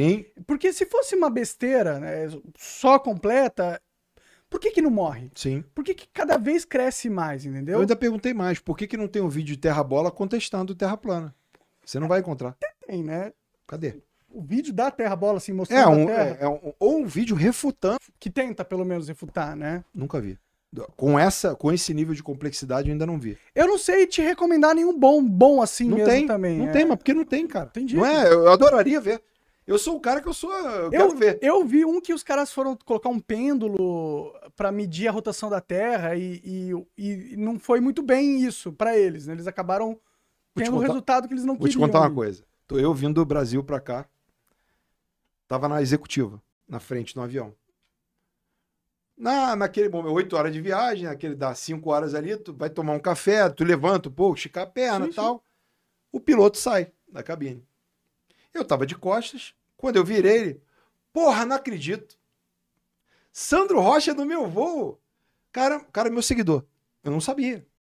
Sim. Porque se fosse uma besteira, né, só completa, por que que não morre? Sim. Por que que cada vez cresce mais, entendeu? Eu ainda perguntei mais, por que que não tem um vídeo de terra bola contestando terra plana? Você não vai encontrar. Tem, né? Cadê? O vídeo da terra bola, assim, mostrando é um, é, é um, ou um vídeo refutando. Que tenta, pelo menos, refutar, né? Nunca vi. Com, essa, com esse nível de complexidade, eu ainda não vi. Eu não sei te recomendar nenhum bom, bom assim não mesmo tem, também. Não é. tem, mas porque não tem, cara. Entendi. Não é? Eu adoraria ver. Eu sou o cara que eu sou. Eu, eu ver. Eu vi um que os caras foram colocar um pêndulo para medir a rotação da Terra e, e, e não foi muito bem isso para eles, né? Eles acabaram tendo o um resultado que eles não vou queriam. Vou te contar uma coisa. Tô eu vindo do Brasil para cá, tava na executiva, na frente no avião. Na, naquele momento, 8 horas de viagem, aquele dá 5 horas ali, tu vai tomar um café, tu levanta um pouco, esticar a perna e tal. O piloto sai da cabine. Eu tava de costas, quando eu virei ele, porra, não acredito. Sandro Rocha é do meu voo. Cara, cara, meu seguidor. Eu não sabia.